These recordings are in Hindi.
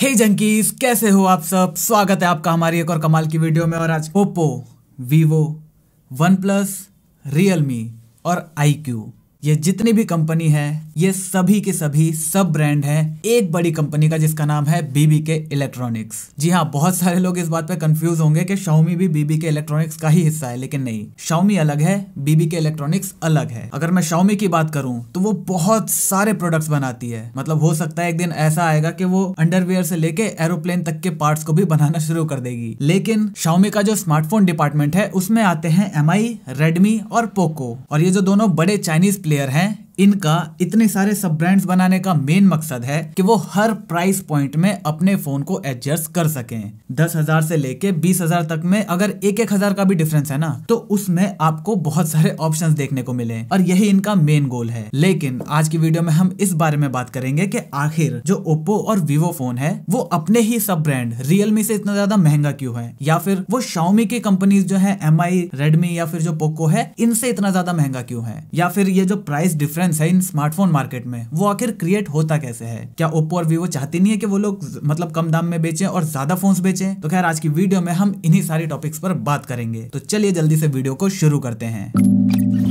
हे जंकीज जंकीस कैसे हो आप सब स्वागत है आपका हमारी एक और कमाल की वीडियो में और आज Oppo Vivo OnePlus Realme और आई क्यू ये जितनी भी कंपनी है ये सभी के सभी सब ब्रांड है एक बड़ी कंपनी का जिसका नाम है बीबी के इलेक्ट्रॉनिक्स जी हाँ बहुत सारे लोग इस बात पर कंफ्यूज होंगे कि शाउमी भी बीबी के इलेक्ट्रॉनिक्स का ही हिस्सा है लेकिन नहीं शाउमी अलग है बीबी के इलेक्ट्रॉनिक्स अलग है अगर मैं शाउमी की बात करूं तो वो बहुत सारे प्रोडक्ट्स बनाती है मतलब हो सकता है एक दिन ऐसा आएगा कि वो अंडरवेयर से लेके एरोप्लेन तक के पार्ट्स को भी बनाना शुरू कर देगी लेकिन शाउमी का जो स्मार्टफोन डिपार्टमेंट है उसमें आते हैं एम आई रेडमी और पोको और ये जो दोनों बड़े चाइनीज प्लेयर हैं इनका इतने सारे सब ब्रांड्स बनाने का मेन मकसद है कि वो हर प्राइस पॉइंट में अपने फोन को एडजस्ट कर सकें दस हजार से लेके बीस हजार तक में अगर एक एक हजार का भी डिफरेंस है ना तो उसमें आपको बहुत सारे ऑप्शंस देखने को मिले और यही इनका मेन गोल है लेकिन आज की वीडियो में हम इस बारे में बात करेंगे की आखिर जो ओप्पो और वीवो फोन है वो अपने ही सब ब्रांड रियलमी से इतना ज्यादा महंगा क्यों है या फिर वो शाओमी की कंपनीज जो है एम आई रेडमी या फिर जो पोको है इनसे इतना ज्यादा महंगा क्यों है या फिर ये जो प्राइस डिफरेंस डिफरेंस है इन स्मार्टफोन मार्केट में वो आखिर क्रिएट होता कैसे है क्या ओप्पो और वीवो चाहती नहीं है कि वो लोग मतलब कम दाम में बेचें और ज्यादा फोन्स बेचें तो खैर आज की वीडियो में हम इन्हीं सारे टॉपिक्स पर बात करेंगे तो चलिए जल्दी से वीडियो को शुरू करते हैं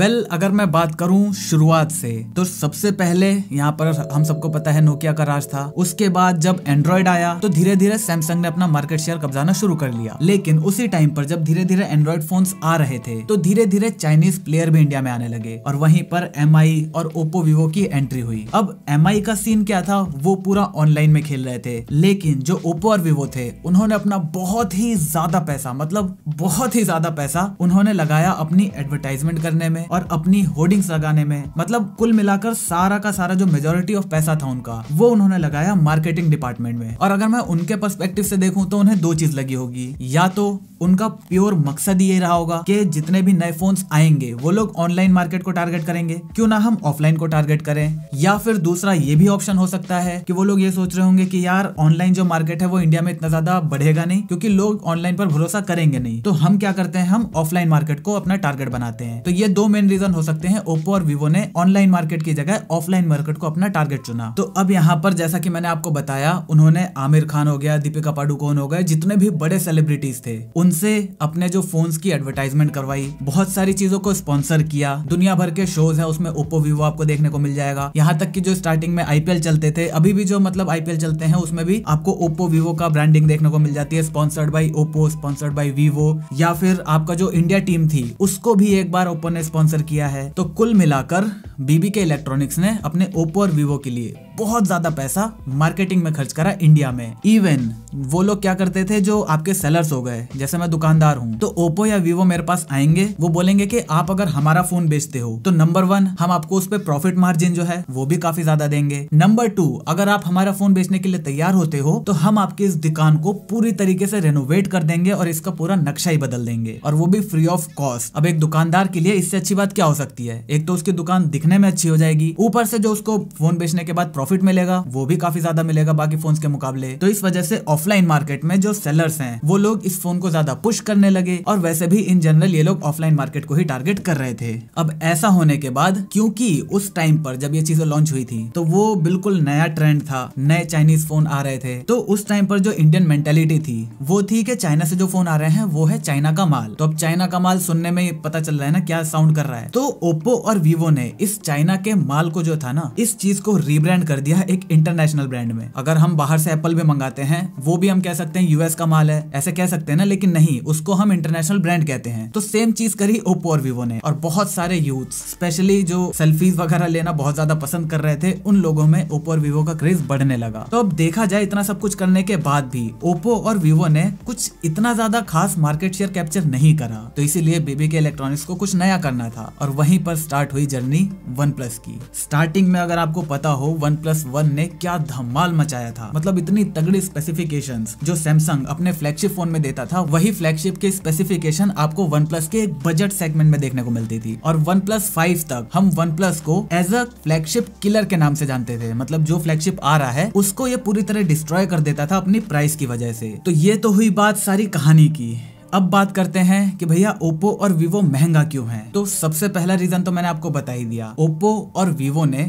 वेल well, अगर मैं बात करूं शुरुआत से तो सबसे पहले यहाँ पर हम सबको पता है नोकिया का राज था उसके बाद जब एंड्रॉइड आया तो धीरे धीरे सैमसंग ने अपना मार्केट शेयर कब्जाना शुरू कर लिया लेकिन उसी टाइम पर जब धीरे धीरे एंड्रॉइड फोन आ रहे थे तो धीरे धीरे चाइनीज प्लेयर भी इंडिया में आने लगे और वहीं पर एम और ओप्पो वीवो की एंट्री हुई अब एम का सीन क्या था वो पूरा ऑनलाइन में खेल रहे थे लेकिन जो ओप्पो और विवो थे उन्होंने अपना बहुत ही ज्यादा पैसा मतलब बहुत ही ज्यादा पैसा उन्होंने लगाया अपनी एडवर्टाइजमेंट करने में और अपनी होर्डिंग्स लगाने में मतलब कुल मिलाकर सारा का सारा जो मेजोरिटी ऑफ पैसा था उनका वो उन्होंने लगाया मार्केटिंग डिपार्टमेंट में और अगर मैं उनके पर्सपेक्टिव से देखूं तो उन्हें दो चीज लगी होगी या तो उनका प्योर मकसद ये रहा होगा कि जितने भी नए फोन आएंगे वो लोग ऑनलाइन मार्केट को टारगेट करेंगे क्यों ना हम ऑफलाइन को टारगेट करें या फिर दूसरा ये भी ऑप्शन हो सकता है कि वो लोग ये सोच रहे होंगे कि यार ऑनलाइन जो मार्केट है वो इंडिया में इतना ज्यादा बढ़ेगा नहीं क्योंकि लोग ऑनलाइन पर भरोसा करेंगे नहीं तो हम क्या करते हैं हम ऑफलाइन मार्केट को अपना टारगेट बनाते हैं तो ये दो मेरे मेन रीजन हो सकते हैं ओप्पो और वीवो ने ऑनलाइन मार्केट की जगह ऑफलाइन मार्केट को अपना टारगेट चुना तो अब यहाँ पर जैसा कि मैंने आपको बताया उन्होंने आमिर खान हो गया दीपिका पाडुकोन हो गए जितने भी बड़े सेलिब्रिटीज थे उनसे अपने जो फोन्स की एडवर्टाइजमेंट करवाई बहुत सारी चीजों को स्पॉन्सर किया दुनिया भर के शोज है उसमें ओप्पो वीवो आपको देखने को मिल जाएगा यहाँ तक की जो स्टार्टिंग में आईपीएल चलते थे अभी भी जो मतलब आईपीएल चलते हैं उसमें भी आपको ओप्पो वीवो का ब्रांडिंग देखने को मिल जाती है sponsored by Oppo sponsored by Vivo या फिर आपका जो इंडिया टीम थी उसको भी एक बार ओप्पो ने स्पॉन्सर आंसर किया है तो कुल मिलाकर बीबी के इलेक्ट्रॉनिक्स ने अपने ओप्पो और वीवो के लिए बहुत ज्यादा पैसा मार्केटिंग में खर्च करा इंडिया में इवन वो लोग क्या करते थे जो आपके सेलर्स हो गए जैसे मैं दुकानदार हूँ तो ओप्पो या वीवो मेरे पास आएंगे वो बोलेंगे कि आप अगर हमारा फोन बेचते हो तो नंबर वन हम आपको उस पर प्रॉफिट मार्जिन जो है वो भी काफी ज्यादा देंगे नंबर टू अगर आप हमारा फोन बेचने के लिए तैयार होते हो तो हम आपकी इस दुकान को पूरी तरीके से रेनोवेट कर देंगे और इसका पूरा नक्शा ही बदल देंगे और वो भी फ्री ऑफ कॉस्ट अब एक दुकानदार के लिए इससे अच्छी बात क्या हो सकती है एक तो उसकी दुकान दिखने में अच्छी हो जाएगी ऊपर से जो उसको फोन बेचने के बाद प्रॉफिट प्रॉफिट मिलेगा वो भी काफी ज्यादा मिलेगा बाकी फोन के मुकाबले तो इस वजह से ऑफलाइन मार्केट में जो सेलर्स हैं वो लोग इस फोन को ज्यादा पुश करने लगे और वैसे भी इन जनरल ये लोग ऑफलाइन मार्केट को ही टारगेट कर रहे थे अब ऐसा होने के बाद क्योंकि उस टाइम पर जब ये चीजें लॉन्च हुई थी तो वो बिल्कुल नया ट्रेंड था नए चाइनीज फोन आ रहे थे तो उस टाइम पर जो इंडियन मेंटेलिटी थी वो थी कि चाइना से जो फोन आ रहे हैं वो है चाइना का माल तो अब चाइना का माल सुनने में पता चल रहा है ना क्या साउंड कर रहा है तो ओप्पो और वीवो ने इस चाइना के माल को जो था ना इस चीज को रीब्रांड कर दिया एक इंटरनेशनल ब्रांड में अगर हम बाहर से एप्पल भी मंगाते हैं वो भी हम कह सकते हैं यूएस का माल है ऐसे कह सकते हैं ना लेकिन नहीं उसको हम इंटरनेशनल ब्रांड कहते हैं तो सेम चीज करी ओप्पो और वीवो ने और बहुत सारे यूथ स्पेशली जो सेल्फीज वगैरह लेना बहुत ज्यादा पसंद कर रहे थे उन लोगों में ओप्पो और वीवो का क्रेज बढ़ने लगा तो अब देखा जाए इतना सब कुछ करने के बाद भी ओप्पो और वीवो ने कुछ इतना ज्यादा खास मार्केट शेयर कैप्चर नहीं करा तो इसीलिए बेबी के इलेक्ट्रॉनिक्स को कुछ नया करना था और वहीं पर स्टार्ट हुई जर्नी वन प्लस की स्टार्टिंग में अगर आपको पता हो वन प्लस वन ने क्या धमाल मचाया था मतलब इतनी तगड़ी स्पेसिफिकेशन जो सैमसंग अपने फ्लैगशिप फोन में देता था वही फ्लैगशिप के स्पेसिफिकेशन आपको वन प्लस के एक बजट सेगमेंट में देखने को मिलती थी और वन प्लस फाइव तक हम वन प्लस को एज अ फ्लैगशिप किलर के नाम से जानते थे मतलब जो फ्लैगशिप आ रहा है उसको ये पूरी तरह डिस्ट्रॉय कर देता था अपनी प्राइस की वजह से तो ये तो हुई बात सारी कहानी की अब बात करते हैं कि भैया ओप्पो और वीवो महंगा क्यों है तो सबसे पहला रीजन तो मैंने आपको बता ही दिया ओप्पो और वीवो ने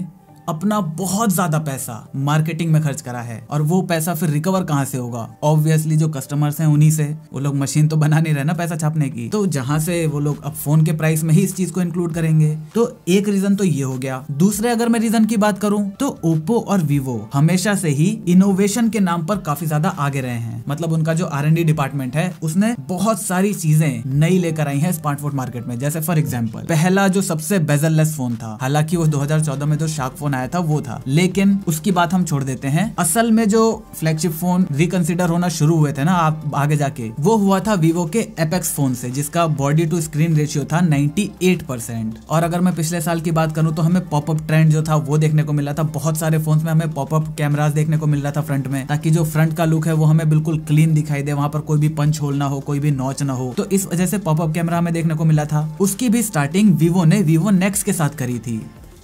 अपना बहुत ज्यादा पैसा मार्केटिंग में खर्च करा है और वो पैसा फिर रिकवर कहाँ से होगा ऑब्वियसली जो कस्टमर्स हैं उन्हीं से वो लोग मशीन तो बना नहीं रहे ना पैसा छापने की तो जहाँ से वो लोग अब फोन के प्राइस में ही इस चीज को इंक्लूड करेंगे तो एक रीजन तो ये हो गया दूसरे अगर मैं रीजन की बात करूँ तो ओप्पो और वीवो हमेशा से ही इनोवेशन के नाम पर काफी ज्यादा आगे रहे हैं मतलब उनका जो आर डिपार्टमेंट है उसने बहुत सारी चीजें नई लेकर आई है स्मार्टफोन मार्केट में जैसे फॉर एग्जाम्पल पहला जो सबसे बेजल फोन था हालांकि वो दो में जो शार्क फोन बनाया था वो था लेकिन उसकी बात हम छोड़ देते हैं असल में जो फ्लैगशिप फोन रिकंसिडर होना शुरू हुए थे ना आप आगे जाके वो हुआ था वीवो के एपेक्स फोन से जिसका बॉडी टू स्क्रीन रेशियो था 98 और अगर मैं पिछले साल की बात करूँ तो हमें पॉपअप ट्रेंड जो था वो देखने को मिला था बहुत सारे फोन में हमें पॉपअप कैमराज देखने को मिल रहा था फ्रंट में ताकि जो फ्रंट का लुक है वो हमें बिल्कुल क्लीन दिखाई दे वहां पर कोई भी पंच होल ना हो कोई भी नॉच ना हो तो इस वजह से पॉपअप कैमरा हमें देखने को मिला था उसकी भी स्टार्टिंग वीवो ने वीवो नेक्स्ट के साथ करी थी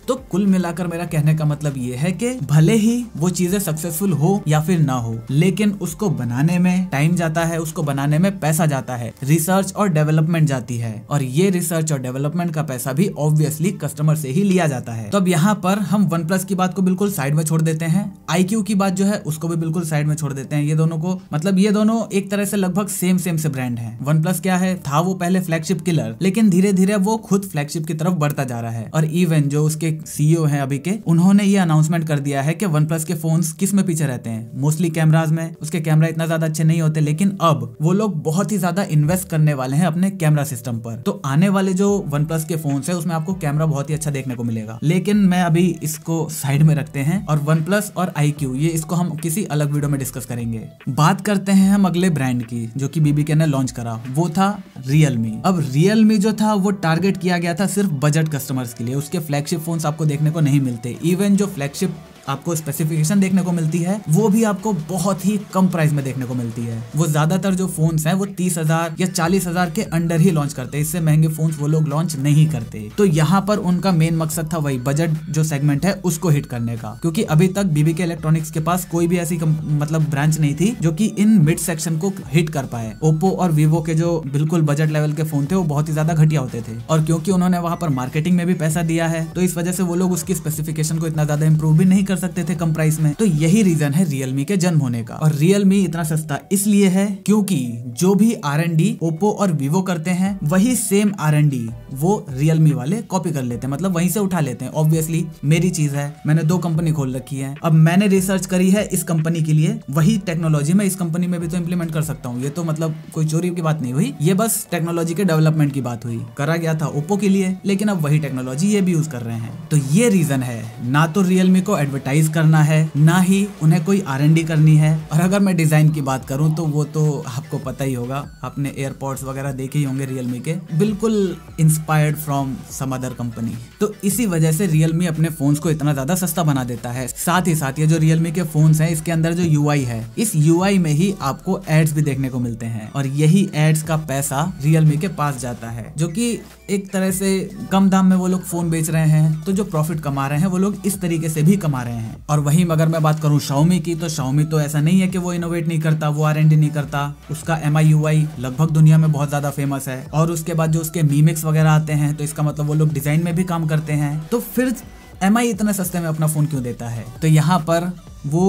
तो कुल मिलाकर मेरा कहने का मतलब ये है कि भले ही वो चीजें सक्सेसफुल हो या फिर ना हो लेकिन उसको बनाने में टाइम जाता है उसको बनाने में पैसा जाता है रिसर्च और डेवलपमेंट जाती है और ये रिसर्च और डेवलपमेंट का पैसा भी ऑब्वियसली कस्टमर से ही लिया जाता है तो अब यहाँ पर हम वन प्लस की बात को बिल्कुल साइड में छोड़ देते हैं आई की बात जो है उसको भी बिल्कुल साइड में छोड़ देते हैं ये दोनों को मतलब ये दोनों एक तरह से लगभग सेम सेम से ब्रांड है वन प्लस क्या है था वो पहले फ्लैगशिप किलर लेकिन धीरे धीरे वो खुद फ्लैगशिप की तरफ बढ़ता जा रहा है और इवन जो उसके सीईओ हैं अभी के उन्होंने ये अनाउंसमेंट कर दिया है कि वन प्लस के फोन किस में पीछे रहते हैं मोस्टली कैमराज में उसके कैमरा इतना ज्यादा अच्छे नहीं होते लेकिन अब वो लोग बहुत ही ज्यादा इन्वेस्ट करने वाले हैं अपने कैमरा सिस्टम पर तो आने वाले जो वन प्लस के फोन है उसमें आपको कैमरा बहुत ही अच्छा देखने को मिलेगा लेकिन मैं अभी इसको साइड में रखते हैं और वन प्लस और आई क्यू ये इसको हम किसी अलग वीडियो में डिस्कस करेंगे बात करते हैं हम अगले ब्रांड की जो की बीबीके ने लॉन्च करा वो था रियलमी अब रियलमी जो था वो टारगेट किया गया था सिर्फ बजट कस्टमर्स के लिए उसके फ्लैगशिप फोन आपको देखने को नहीं मिलते इवन जो फ्लैगशिप आपको स्पेसिफिकेशन देखने को मिलती है वो भी आपको बहुत ही कम प्राइस में देखने को मिलती है वो ज्यादातर जो फोन है वो तीस हजार या चालीस हजार के अंडर ही लॉन्च करते हैं इससे महंगे फोन वो लोग लॉन्च नहीं करते तो यहाँ पर उनका मेन मकसद था वही बजट जो सेगमेंट है उसको हिट करने का क्योंकि अभी तक बीबीके इलेक्ट्रॉनिक्स के पास कोई भी ऐसी मतलब ब्रांच नहीं थी जो कि इन मिड सेक्शन को हिट कर पाए ओप्पो और वीवो के जो बिल्कुल बजट लेवल के फोन थे वो बहुत ही ज्यादा घटिया होते थे और क्योंकि उन्होंने वहां पर मार्केटिंग में भी पैसा दिया है तो इस वजह से वो लोग उसकी स्पेसिफिकेशन को इतना ज्यादा इम्प्रूव भी नहीं कर कर सकते थे कम प्राइस में तो यही रीजन है रियलमी के जन्म होने का और रियलमी इतना सस्ता इसलिए है क्योंकि जो भी आर एन डी ओप्पो और वीवो करते हैं वही सेम आर एन डी वो रियलमी वाले कॉपी कर लेते हैं मतलब वहीं से उठा लेते हैं ऑब्वियसली मेरी चीज है मैंने दो कंपनी खोल रखी है अब मैंने रिसर्च करी है इस कंपनी के लिए वही टेक्नोलॉजी मैं इस कंपनी में भी तो इम्प्लीमेंट कर सकता हूँ ये तो मतलब कोई चोरी की बात नहीं हुई ये बस टेक्नोलॉजी के डेवलपमेंट की बात हुई करा गया था ओप्पो के लिए लेकिन अब वही टेक्नोलॉजी ये भी यूज कर रहे हैं तो ये रीजन है ना तो रियलमी को एडवर्टाइज एडवर्टाइज करना है ना ही उन्हें कोई आर करनी है और अगर मैं डिजाइन की बात करूँ तो वो तो आपको पता ही होगा आपने एयरपोर्ट्स वगैरह देखे ही होंगे रियलमी के बिल्कुल inspired from some other company तो इसी वजह से रियलमी अपने फोन्स को इतना ज्यादा सस्ता बना देता है साथ ही साथ ये जो रियलमी के फोन्स हैं इसके अंदर जो आई है इस आई में ही आपको एड्स भी देखने को मिलते हैं और यही एड्स का पैसा रियलमी के पास जाता है जो की एक तरह से कम दाम में वो लोग फोन बेच रहे हैं तो जो प्रॉफिट कमा रहे हैं वो लोग इस तरीके से भी कमा रहे हैं हैं और वही अगर मैं बात करूँ शाओमी की तो शाओमी तो ऐसा नहीं है कि वो इनोवेट नहीं करता वो आर नहीं करता उसका एम लगभग दुनिया में बहुत ज्यादा फेमस है और उसके बाद जो उसके मीमिक्स वगैरह आते हैं तो इसका मतलब वो लोग डिजाइन में भी काम करते हैं तो फिर एम इतने सस्ते में अपना फोन क्यों देता है तो यहाँ पर वो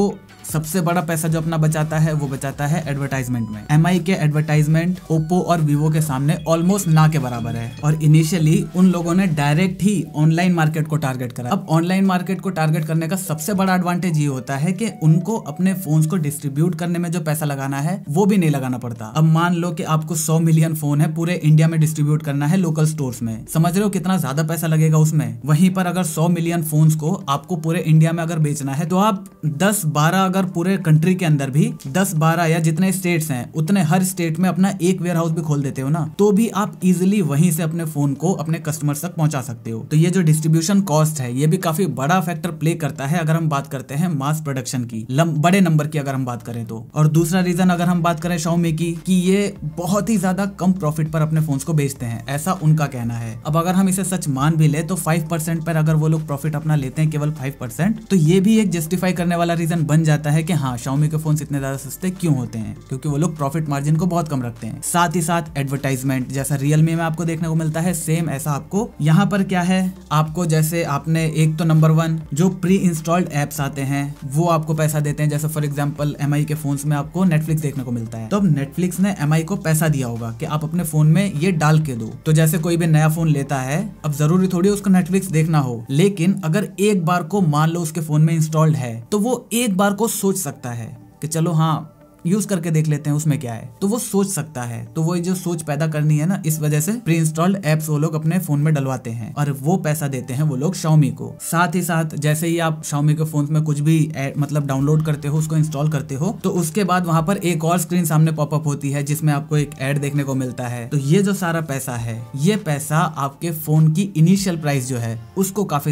सबसे बड़ा पैसा जो अपना बचाता है वो बचाता है एडवर्टाइजमेंट में एम के एडवर्टाइजमेंट ओप्पो और वीवो के सामने ऑलमोस्ट ना के बराबर है और इनिशियली उन लोगों ने डायरेक्ट ही ऑनलाइन मार्केट को टारगेट करा अब ऑनलाइन मार्केट को टारगेट करने का सबसे बड़ा एडवांटेज ये होता है कि उनको अपने फोन को डिस्ट्रीब्यूट करने में जो पैसा लगाना है वो भी नहीं लगाना पड़ता अब मान लो कि आपको सौ मिलियन फोन है पूरे इंडिया में डिस्ट्रीब्यूट करना है लोकल स्टोर्स में समझ रहे हो कितना ज्यादा पैसा लगेगा उसमें वहीं पर अगर सौ मिलियन फोन को आपको पूरे इंडिया में अगर बेचना है तो आप दस बारह अगर कर पूरे कंट्री के अंदर भी दस बारह या जितने स्टेट हैं उतने हर स्टेट में अपना एक वेयर हाउस भी खोल देते हो ना तो भी आप इजिली वहीं से अपने फोन को अपने कस्टमर तक पहुंचा सकते हो तो ये जो डिस्ट्रीब्यूशन कॉस्ट है ये भी काफी बड़ा फैक्टर प्ले करता है अगर हम बात करते हैं मास प्रोडक्शन की बड़े नंबर की अगर हम बात करें तो और दूसरा रीजन अगर हम बात करें शाओमी की कि ये बहुत ही ज्यादा कम प्रॉफिट पर अपने फोन्स को बेचते हैं ऐसा उनका कहना है अब अगर हम इसे सच मान भी ले तो फाइव पर अगर वो लोग प्रॉफिट अपना लेते हैं केवल फाइव तो ये भी एक जस्टिफाई करने वाला रीजन बन जाता जाता है कि हाँ शाउमी के फोन इतने ज्यादा सस्ते क्यों होते हैं क्योंकि वो लोग प्रॉफिट मार्जिन को बहुत कम रखते हैं साथ ही साथ एडवर्टाइजमेंट जैसा रियलमी में आपको देखने को मिलता है सेम ऐसा आपको यहाँ पर क्या है आपको जैसे आपने एक तो नंबर वन जो प्री इंस्टॉल्ड एप्स आते हैं वो आपको पैसा देते हैं जैसे फॉर एग्जाम्पल एम के फोन में आपको नेटफ्लिक्स देखने को मिलता है तो अब नेटफ्लिक्स ने एम को पैसा दिया होगा कि आप अपने फोन में ये डाल के दो तो जैसे कोई भी नया फोन लेता है अब जरूरी थोड़ी उसको नेटफ्लिक्स देखना हो लेकिन अगर एक बार को मान लो उसके फोन में इंस्टॉल्ड है तो वो एक बार को सोच सकता है कि चलो हाँ यूज करके देख लेते हैं उसमें क्या है तो वो सोच सकता है तो वो जो सोच पैदा करनी है ना इस वजह से प्री इंस्टॉल्ड एप्स वो लोग अपने फोन में डलवाते हैं और वो पैसा देते हैं वो लोग शाओमी को साथ ही साथ जैसे ही आप शाओमी के फोन में कुछ भी मतलब डाउनलोड करते हो उसको इंस्टॉल करते हो तो उसके बाद वहां पर एक और स्क्रीन सामने पॉपअप होती है जिसमें आपको एक एड देखने को मिलता है तो ये जो सारा पैसा है ये पैसा आपके फोन की इनिशियल प्राइस जो है उसको काफी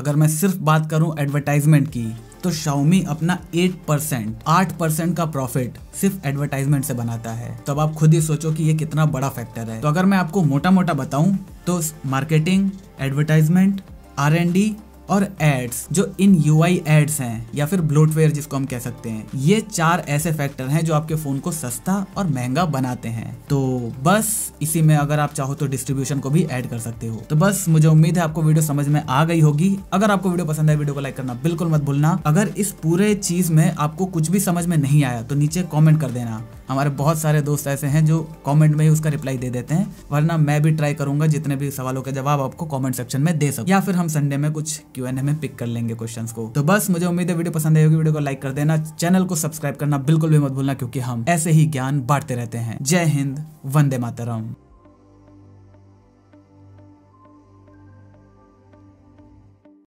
अगर मैं सिर्फ बात करूं एडवर्टाइजमेंट की तो शाउमी अपना 8 परसेंट आठ परसेंट का प्रॉफिट सिर्फ एडवर्टाइजमेंट से बनाता है तो अब आप खुद ही सोचो कि ये कितना बड़ा फैक्टर है तो अगर मैं आपको मोटा मोटा बताऊं तो marketing advertisement R N D और एड्स जो इन यू एड्स हैं या फिर ब्लोटवेयर जिसको हम कह सकते हैं ये चार ऐसे फैक्टर हैं जो आपके फोन को सस्ता और महंगा बनाते हैं तो बस इसी में अगर आप चाहो तो डिस्ट्रीब्यूशन को भी ऐड कर सकते हो तो बस मुझे उम्मीद है आपको वीडियो समझ में आ गई होगी अगर आपको वीडियो पसंद है वीडियो को लाइक करना बिल्कुल मत भूलना अगर इस पूरे चीज में आपको कुछ भी समझ में नहीं आया तो नीचे कॉमेंट कर देना हमारे बहुत सारे दोस्त ऐसे हैं जो कॉमेंट में ही उसका रिप्लाई दे देते हैं वरना मैं भी ट्राई करूंगा जितने भी सवालों के जवाब आपको कॉमेंट सेक्शन में दे सकूँ या फिर हम संडे में कुछ क्यू एन ए में पिक कर लेंगे क्वेश्चन को तो बस मुझे उम्मीद है वीडियो पसंद आएगी वीडियो को लाइक कर देना चैनल को सब्सक्राइब करना बिल्कुल भी मत भूलना क्योंकि हम ऐसे ही ज्ञान बांटते रहते हैं जय हिंद वंदे मातरम